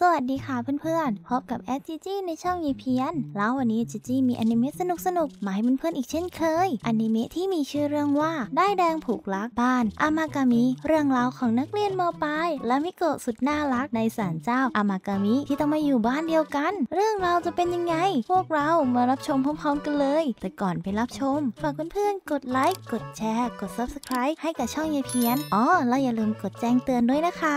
สวัสดีค่ะเพื่อนๆ พบกับแอดจีจีในช่องยีเพียนแล้ววันนี้จีจีมีอนิเมะสนุกๆ มาให้เพื่อนๆอีกเช่นเคยอนิเมะที่มีชื่อเรื่องว่า ได้แดงผูกลักบ้านอามากามิเรื่องราวของนักเรียนมปลาย และมิโกะสุดน่ารักในศาลเจ้าอามากามิ ที่ต้องมาอยู่บ้านเดียวกัน เรื่องราวจะเป็นยังไง พวกเรามารับชมพร้อมๆกันเลย แต่ก่อนไปรับชมฝากเพื่อนๆกดไลค์กดแชร์ กด Subscribe ให้กับช่องยีเพียนอ๋อแล้วอย่าลืมกดแจ้งเตือนด้วยนะคะ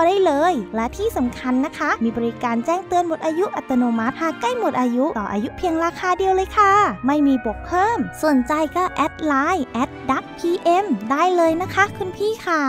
ได้เลยและที่สำคัญนะคะ มีบริการแจ้งเตือนหมดอายุอัตโนมัติ หากใกล้หมดอายุ ต่ออายุเพียงราคาเดียวเลยค่ะ ไม่มีบวกเพิ่มสนใจก็แอดไลน์แอดดักพีเอ็มได้เลยนะคะ คุณพี่ขา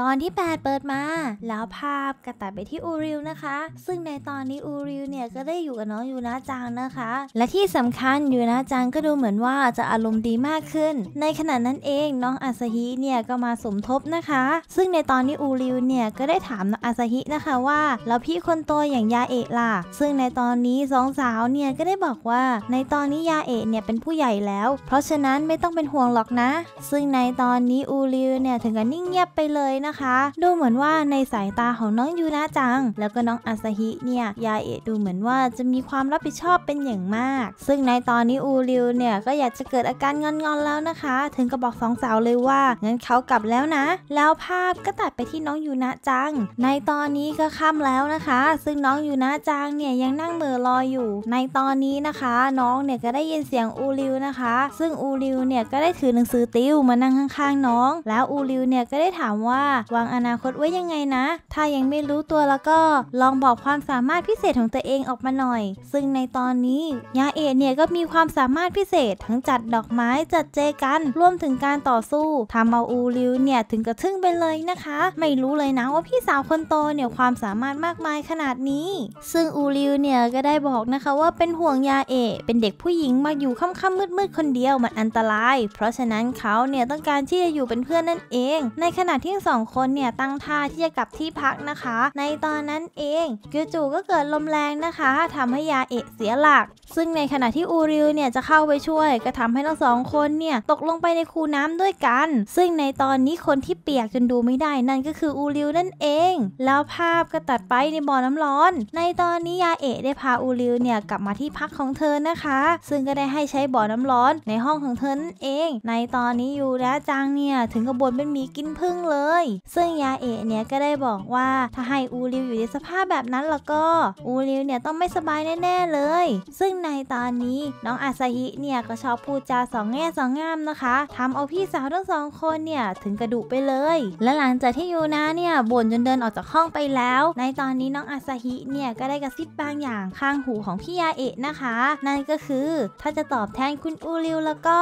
ตอนที่ 8เปิดมา แล้วภาพกระต่ายไปที่อูริวนะคะ ซึ่งในตอนนี้อูริวเนี่ย ก็ได้อยู่กับน้องยูนาจังนะคะ และที่สำคัญยูนาจังก็ดูเหมือนว่าจะอารมณ์ดีมากขึ้น ในขณะนั้นเองน้องอาซาฮิเนี่ยก็มาสมทบนะคะ ซึ่งในตอนนี้อูริวเนี่ยก็ได้ถามอาซาฮินะคะว่า แล้วพี่คนโตอย่างยาเอะล่ะ ซึ่งในตอนนี้สองสาวเนี่ยก็ได้บอกว่าในตอนนี้ยาเอะเนี่ยเป็นผู้ใหญ่แล้ว เพราะฉะนั้นไม่ต้องเป็นห่วงหรอกนะ ซึ่งในตอนนี้อูริวเนี่ยถึงกับนิ่งเงียบไปเลยนะคะ ดูเหมือนว่าในสายตาของน้องยูนะจัง แล้วก็น้องอาซาฮิเนี่ย ยาเอะดูเหมือนว่าจะมีความรับผิดชอบเป็นอย่างมาก ซึ่งในตอนนี้อูริวเนี่ยก็อยากจะเกิดอาการงอนๆแล้วนะคะ ถึงก็บอกสองสาวเลยว่างั้นเขากลับแล้วนะ แล้วภาพก็ตัดไปที่น้องยูนะจังนในตอนนี้ก็ค่ำแล้วนะคะ ซึ่งน้องอยู่นาจางเนี่ยยังนั่งเหม่อรออยู่ ในตอนนี้นะคะน้องเนี่ยก็ได้ยินเสียงอูริวนะคะ ซึ่งอูริวเนี่ยก็ได้ถือหนังสือติวมานั่งข้างๆ น้อง แล้วอูริวเนี่ยก็ได้ถามว่าวางอนาคตไว้ยังไงนะ ถ้ายังไม่รู้ตัวแล้วก็ลองบอกความสามารถพิเศษของตัวเองออกมาหน่อย ซึ่งในตอนนี้ยาเอะเนี่ยก็มีความสามารถพิเศษทั้งจัดดอกไม้จัดเจกันรวมถึงการต่อสู้ทำเอาอูริวเนี่ยถึงกระทึ่งไปเลยนะคะ ไม่รู้เลยนะว่าพี่สาวคนโตเนี่ยความสามารถมากมายขนาดนี้ ซึ่งอูริวเนี่ยก็ได้ได้บอกนะคะว่าเป็นห่วงยาเอเป็นเด็กผู้หญิงมาอยู่ค่ำๆมืดๆคนเดียวมันอันตราย เพราะฉะนั้นเขาเนี่ยต้องการที่จะอยู่เป็นเพื่อนนั่นเอง ในขณะที่สองคนเนี่ยตั้งท่าที่จะกลับที่พักนะคะ ในตอนนั้นเองจูก็เกิดลมแรงนะคะ ทำให้ยาเอเสียหลัก ซึ่งในขณะที่อูริวเนี่ยจะเข้าไปช่วย ก็ทำให้ทั้งสองคนเนี่ยตกลงไปในคูน้ำด้วยกัน ซึ่งในตอนนี้คนที่เปียกจนดูไม่ได้นั่นก็คืออูริวนั่นเอง แล้วภาพก็ตัดไปในบ่อน้ำร้อน ในตอนนี้ยาเอได้พาอูริวเนี่ยกลับมาที่พักของเธอนะคะ ซึ่งก็ได้ให้ใช้บ่อน้ำร้อนในห้องของเธอนั่นเอง ในตอนนี้ยูและจางเนี่ยถึงกับบนเป็นหมีกินพึ่งเลย ซึ่งยาเอะเนี่ยก็ได้บอกว่าถ้าให้อูริวอยู่ในสภาพแบบนั้นแล้วก็อูริวเนี่ยต้องไม่สบายแน่ๆเลย ซึ่งในตอนนี้น้องอาซาฮิเนี่ยก็ชอบพูดจาสอง แง่สองงามนะคะทำเอาพี่สาวทั้งสองคนเนี่ยถึงกระดูไปเลยและหลังจากที่ยูนะเนี่ยบ่นจนเดินออกจากห้องไปแล้ว ในตอนนี้น้องอาซาฮิเนี่ยก็ได้กระซิบบางอย่างค่ะางหูของพี่ยาเอะนะคะ นั่นก็คือถ้าจะตอบแทนคุณอูริว แล้วก็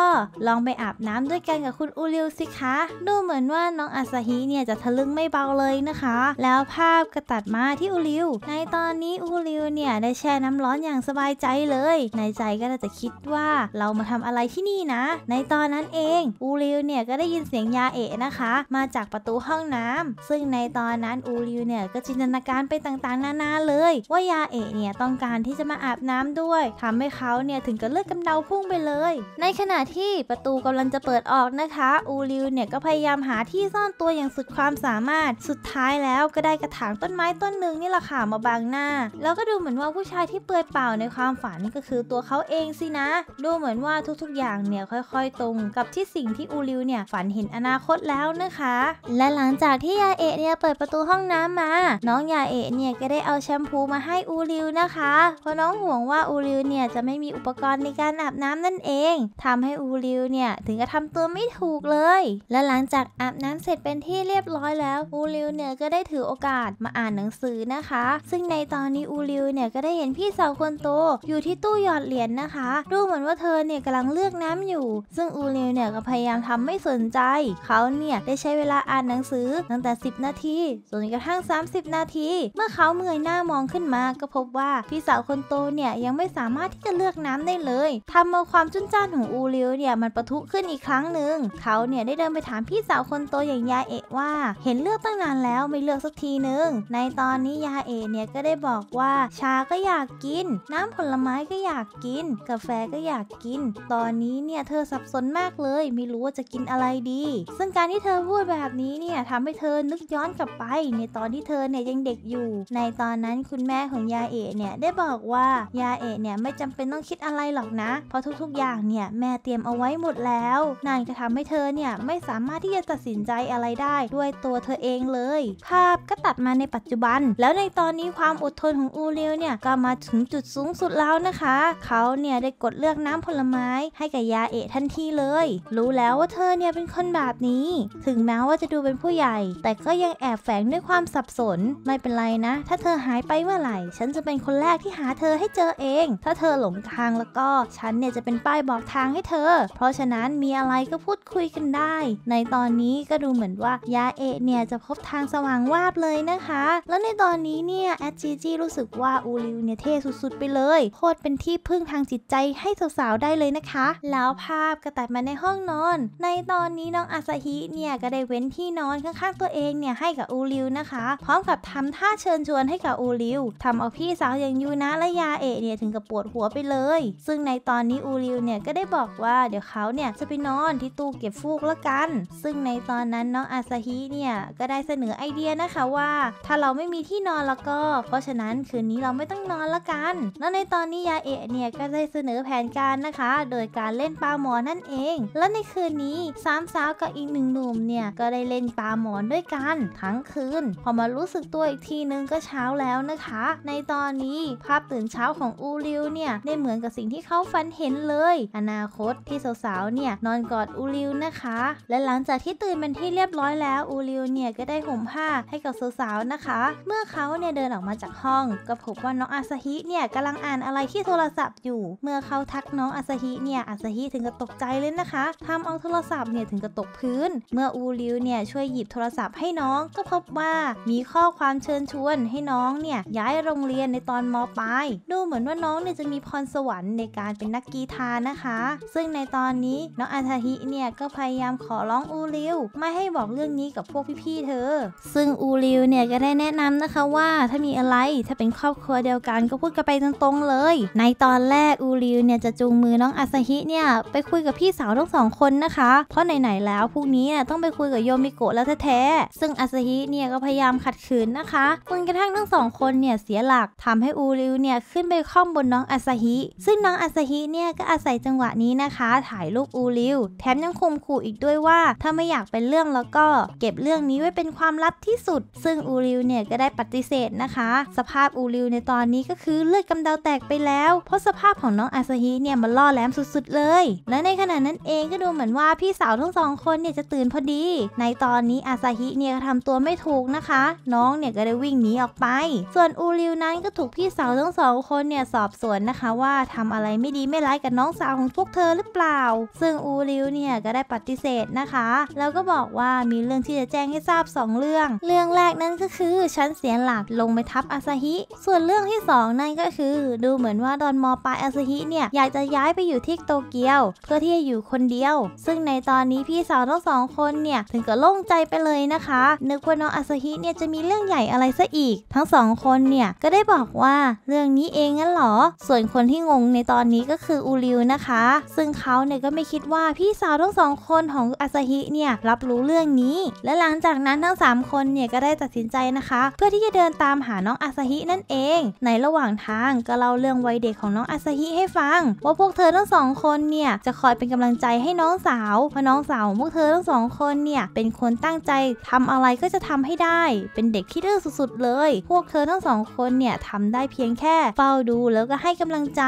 ลองไปอาบน้ำด้วยกันกับคุณอูริวสิคะดูเหมือนว่าน้องอาซาฮิเนี่ยจะทะลึ่งไม่เบาเลยนะคะ แล้วภาพก็ตัดมาที่อูริว ในตอนนี้อูริวเนี่ยได้แช่น้ำร้อนอย่างสบายใจเลย ในใจก็จะคิดว่าเรามาทำอะไรที่นี่นะ ในตอนนั้นเองอูริวเนี่ยก็ได้ยินเสียงยาเอะนะคะ มาจากประตูห้องน้ำ ซึ่งในตอนนั้นอูริวเนี่ยก็จินตนาการไปต่างๆนานาเลย ว่ายาเอะเนี่ยต้องการานที่จะมาอาบน้ำด้วย ทำให้เขาเนี่ยถึงกับเลือดกำเดาพุ่งไปเลย ในขณะที่ประตูกำลังจะเปิดออกนะคะ อูริวเนี่ยก็พยายามหาที่ซ่อนตัวอย่างสุดความสามารถสุดท้ายแล้วก็ได้กระถางต้นไม้ต้นหนึ่งนี่แหละค่ะมาบังหน้า แล้วก็ดูเหมือนว่าผู้ชายที่เปลือยเปล่าในความฝันก็คือตัวเขาเองสินะ ดูเหมือนว่าทุกๆอย่างเนี่ยค่อยๆตรง กับที่สิ่งที่อูริวเนี่ยฝันเห็นอนาคตแล้วนะคะ และหลังจากที่ยาเอะเนี่ยเปิดประตูห้องน้ำมาน้องยาเอะเนี่ยก็ได้เอาแชมพูมาให้อูริวนะคะเพราะน้องห่วงว่าอูริวเนี่ยจะไม่มีอุปกรณ์ในการอาบน้ำนั่นเอง ทำให้อูริวเนี่ยถึงกับทาตัวไม่ถูกเลย และหลังจากอาบน้ำเสร็จเป็นที่เรียบร้อยแล้วอูริวเนี่ยก็ได้ถือโอกาสมาอ่านหนังสือนะคะ ซึ่งในตอนนี้อูริวเนี่ยก็ได้เห็นพี่สาวคนโต อยู่ที่ตู้หยอดเหรียญนนะคะ ดูเหมือนว่าเธอเนี่ยกำลังเลือกน้ำอยู่ ซึ่งอูริวเนี่ยก็พยายามทำไม่สนใจเขาเนี่ยได้ใช้เวลาอ่านหนังสือตั้งแต่ 10นาทีจนกระทั่ง 30นาทีเมื่อเขาเมื่อยหน้ามองขึ้นมาก็พบว่าพี่สาวาวคนโตเนี่ยยังไม่สามารถที่จะเลือกน้ำได้เลยทำเอาความจุนจ้านของอูริวเนี่ยมันประทุขึ้นอีกครั้งหนึ่งเขาเนี่ยได้เดินไปถามพี่สาวคนโตอย่างยาเอะว่า เห็นเลือกตั้งนานแล้วไม่เลือกสักทีหนึ่งในตอนนี้ยาเอะเนี่ยก็ได้บอกว่าชาก็อยากกิน น้ำผลไม้ก็อยากกิน กาแฟก็อยากกิน ตอนนี้เนี่ยเธอสับสนมากเลยไม่รู้ว่าจะกินอะไรดีซึ่งการที่เธอพูดแบบนี้เนี่ยทำให้เธอนึกย้อนกลับไป ในตอนที่เธอเนี่ยยังเด็กอยู่ ในตอนนั้นคุณแม่ของยาเอะเนี่ยได้บอกบอกว่ายาเอะเนี่ยไม่จำเป็นต้องคิดอะไรหรอกนะ เพราะทุกๆ อย่างเนี่ย แม่เตรียมเอาไว้หมดแล้วนางจะทำให้เธอเนี่ย ไม่สามารถที่จะตัดสินใจอะไรได้ ด้วยตัวเธอเองเลย ภาพก็ตัดมาในปัจจุบัน แล้วในตอนนี้ความอดทนของอูเรียวเนี่ยก็มาถึงจุดสูงสุดแล้วนะคะ เขาเนี่ยได้กดเลือกน้ำผลไม้ให้กับยาเอะทันทีเลย รู้แล้วว่าเธอเนี่ยเป็นคนแบบนี้ ถึงแม้ว่าจะดูเป็นผู้ใหญ่ แต่ก็ยังแอบแฝงด้วยความสับสนไม่เป็นไรนะ ถ้าเธอหายไปเมื่อไหร่ฉันจะเป็นคนแรกที่หาเธอให้เจอเอง ถ้าเธอหลงทางแล้วก็ฉันเนี่ยจะเป็นป้ายบอกทางให้เธอ เพราะฉะนั้นมีอะไรก็พูดคุยกันได้ ในตอนนี้ก็ดูเหมือนว่ายาเอเนี่ยจะพบทางสว่างวาบเลยนะคะ แล้วในตอนนี้เนี่ยแอดจีจีรู้สึกว่าอูริวเนี่ยเท่สุดๆไปเลย โคตรเป็นที่พึ่งทางจิตใจให้สาวๆได้เลยนะคะ แล้วภาพก็ตัดมาในห้องนอน ในตอนนี้น้องอาซาฮิเนี่ยก็ได้เว้นที่นอนข้าง ๆตัวเองเนี่ยให้กับอูริวนะคะ พร้อมกับทำท่าเชิญชวนให้กับอูริวทำเอาพี่สาวอย่างยูนะและยาเอเนี่ยถึงกับปวดหัวไปเลย ซึ่งในตอนนี้อูริวเนี่ยก็ได้บอกว่าเดี๋ยวเขาเนี่ยจะไปนอนที่ตู้เก็บฟูกละกัน ซึ่งในตอนนั้นน้องอาซาฮิเนี่ยก็ได้เสนอไอเดียนะคะว่า ถ้าเราไม่มีที่นอนแล้วก็ เพราะฉะนั้นคืนนี้เราไม่ต้องนอนละกัน แล้วในตอนนี้ยาเอเนี่ยก็ได้เสนอแผนการนะคะ โดยการเล่นปลาหมอนนั่นเอง และในคืนนี้สามสาวกับอีกหนึ่งหนุ่มเนี่ยก็ได้เล่นปลาหมอนด้วยกันทั้งคืน พอมารู้สึกตัวอีกทีนึงก็เช้าแล้วนะคะ ในตอนนี้ภาพตื่นเช้าของอูริวเนี่ยได้เหมือนกับสิ่งที่เขาฝันเห็นเลย อนาคตที่สาวๆเนี่ยนอนกอดอูริวนะคะ และหลังจากที่ตื่นเป็นที่เรียบร้อยแล้ว อูริวเนี่ยก็ได้ห่มผ้าให้กับสาวๆนะคะ เมื่อเขาเนี่ยเดินออกมาจากห้องก็พบว่าน้องอาซาฮิเนี่ยกำลังอ่านอะไรที่โทรศัพท์อยู่เมื่อเขาทักน้องอาซาฮิเนี่ยอาซาฮิถึงกับตกใจเลยนะคะ ทำเอาโทรศัพท์เนี่ยถึงกับตกพื้น เมื่ออูริวเนี่ยช่วยหยิบโทรศัพท์ให้น้องก็พบว่ามีข้อความเชิญชวนให้น้องเนี่ยย้ายโรงเรียนในตอนมไปดูเหมือนว่าน้องเนี่ยจะมีพรสวรรค์ในการเป็นนักกีตาร์นะคะ ซึ่งในตอนนี้น้องอาทาฮิเนี่ยก็พยายามขอร้องอูริว ไม่ให้บอกเรื่องนี้กับพวกพี่ๆเธอ ซึ่งอูริวเนี่ยก็ได้แนะนำนะคะว่าถ้ามีอะไร ถ้าเป็นครอบครัวเดียวกันก็พูดกันไปตรงๆเลย ในตอนแรกอูริวเนี่ยจะจูงมือน้องอาซาฮิเนี่ยไปคุยกับพี่สาวทั้งสองคนนะคะ เพราะไหนๆแล้วพวกนี้เนี่ยต้องไปคุยกับโยมิโกะแล้วแท้ๆซึ่งอาซาฮิเนี่ยก็พยายามขัดขืนนะคะจนกระทั่งทั้งสองคนเนี่ยเสียหลักทำให้อูริิวเนี่ยขึ้นไปข้อมบนน้องอาซาฮิ ซึ่งน้องอาซาฮิเนี่ยก็อาศัยจังหวะนี้นะคะ ถ่ายรูปอูริว แถมยังคุมขู่อีกด้วยว่า ถ้าไม่อยากเป็นเรื่องแล้วก็ เก็บเรื่องนี้ไว้เป็นความลับที่สุด ซึ่งอูริวเนี่ยก็ได้ปฏิเสธนะคะ สภาพอูริวในตอนนี้ก็คือเลือดกำเดาแตกไปแล้ว เพราะสภาพของน้องอาซาฮิเนี่ยมันล่อแหลมสุด ๆ เลย และในขณะนั้นเองก็ดูเหมือนว่าพี่สาวทั้งสองคนเนี่ยจะตื่นพอดี ในตอนนี้อาซาฮิเนี่ยทำตัวไม่ถูกนะคะ น้องเนี่ยก็ได้วิ่งหนีออกไป ส่วนอูริวนั้นก็ถูกพี่สาวทั้งสองคนเนี่ยสอบสวนนะคะว่าทำอะไรไม่ดีไม่ร้ายกับน้องสาวของพวกเธอหรือเปล่า ซึ่งอูริวเนี่ยก็ได้ปฏิเสธนะคะ แล้วก็บอกว่ามีเรื่องที่จะแจ้งให้ทราบ 2 เรื่อง เรื่องแรกนั่นก็คือฉันเสียหลักลงไปทับอาซาฮิส่วนเรื่องที่2นั่นก็คือ ดูเหมือนว่า ดอนมอปลายอาซาฮิเนี่ยอยากจะย้ายไปอยู่ที่โตเกียว เพื่อที่จะอยู่คนเดียวซึ่งในตอนนี้พี่สาวทั้งสองคนเนี่ยถึงกับโล่งใจไปเลยนะคะนึกว่าน้องอาซาฮิเนี่ยจะมีเรื่องใหญ่อะไรซะอีก ทั้งสองคนเนี่ยก็ได้บอกว่าเรื่องนี้เองงั้นหรอ ส่วนคนที่งงในตอนนี้ก็คืออูริวนะคะ ซึ่งเขาเนี่ยก็ไม่คิดว่าพี่สาวทั้งสองคนของอาซาฮิเนี่ยรับรู้เรื่องนี้ และหลังจากนั้นทั้ง3คนเนี่ยก็ได้ตัดสินใจนะคะ เพื่อที่จะเดินตามหาน้องอาซาฮินั่นเอง ในระหว่างทางก็เล่าเรื่องวัยเด็กของน้องอาซาฮิให้ฟังว่าพวกเธอทั้งสองคนเนี่ยจะคอยเป็นกำลังใจให้น้องสาวเพราะน้องสาวพวกเธอทั้งสองคนเนี่ยเป็นคนตั้งใจทำอะไรก็จะทำให้ได้เป็นเด็กที่ดื้อสุดๆเลย พวกเธอทั้งสองคนเนี่ยทำได้เพียงแค่เฝ้าดูแล้วก็ให้กำลังใจ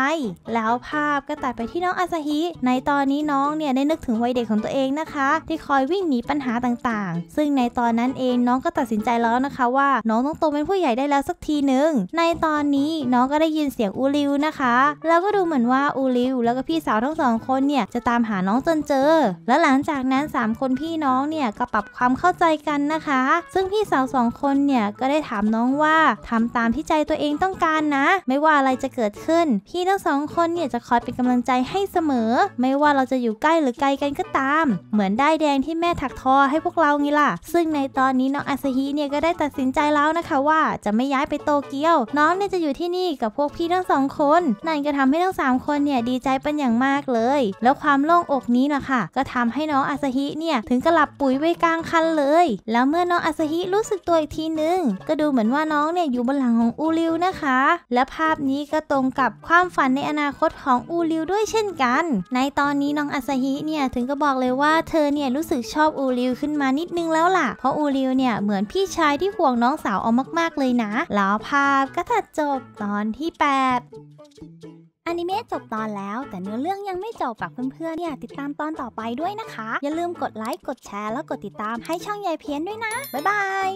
แล้วภาพก็ตัดไปที่น้องอาซาฮิในตอนนี้น้องเนี่ยได้นึกถึงวัยเด็กของตัวเองนะคะ ที่คอยวิ่งหนีปัญหาต่างๆ ซึ่งในตอนนั้นเองน้องก็ตัดสินใจแล้วนะคะ ว่าน้องต้องโตเป็นผู้ใหญ่ได้แล้วสักทีหนึ่งในตอนนี้น้องก็ได้ยินเสียงอูริวนะคะ แล้วก็ดูเหมือนว่าอูริว แล้วก็พี่สาวทั้งสองคนเนี่ยจะตามหาน้องจนเจอ แล้วหลังจากนั้น3คนพี่น้องเนี่ยก็ปรับความเข้าใจกันนะคะซึ่งพี่สาวสองคนเนี่ยก็ได้ถามน้องว่าทำตามที่ใจตัวเองต้องการนะไม่ว่าอะไรจะเกิดขึ้น พี่ทั้งสองคนเนี่ยจะคอยเป็นกำลังใจให้เสมอ ไม่ว่าเราจะอยู่ใกล้หรือไกลกันก็ตาม เหมือนได้แดงที่แม่ถักทอให้พวกเราไงล่ะ ซึ่งในตอนนี้น้องอาซาฮิเนี่ยก็ได้ตัดสินใจแล้วนะคะ ว่าจะไม่ย้ายไปโตเกียว น้องเนี่ยจะอยู่ที่นี่กับพวกพี่ทั้งสองคน นั่นก็ทำให้ทั้ง3คนเนี่ยดีใจเป็นอย่างมากเลย แล้วความโล่งอกนี้ล่ะค่ะ ก็ทำให้น้องอาซาฮิเนี่ยถึงกระหลับปุ๋ยไว้กลางคันเลย แล้วเมื่อน้องอาซาฮิรู้สึกตัวอีกทีนึง ก็ดูเหมือนว่าน้องเนี่ยอยู่บนหลังของอูริวนะคะและภาพนี้ก็ตรงกับความฝันในอนาคตของอูริวด้วยเช่นกัน ในตอนนี้น้องอาซาฮิเนี่ยถึงก็บอกเลยว่าเธอเนี่ยรู้สึกชอบอูริวขึ้นมานิดนึงแล้วล่ะ เพราะอูริวเนี่ยเหมือนพี่ชายที่ห่วงน้องสาวเอามากๆเลยนะแล้วภาพก็ถัดจบตอนที่8อนิเมะจบตอนแล้วแต่เนื้อเรื่องยังไม่จบฝากเพื่อนๆเนี่ยติดตามตอนต่อไปด้วยนะคะ อย่าลืมกดไลค์กดแชร์แล้วกดติดตามให้ช่องยายเพี้ยนด้วยนะ บ๊ายบาย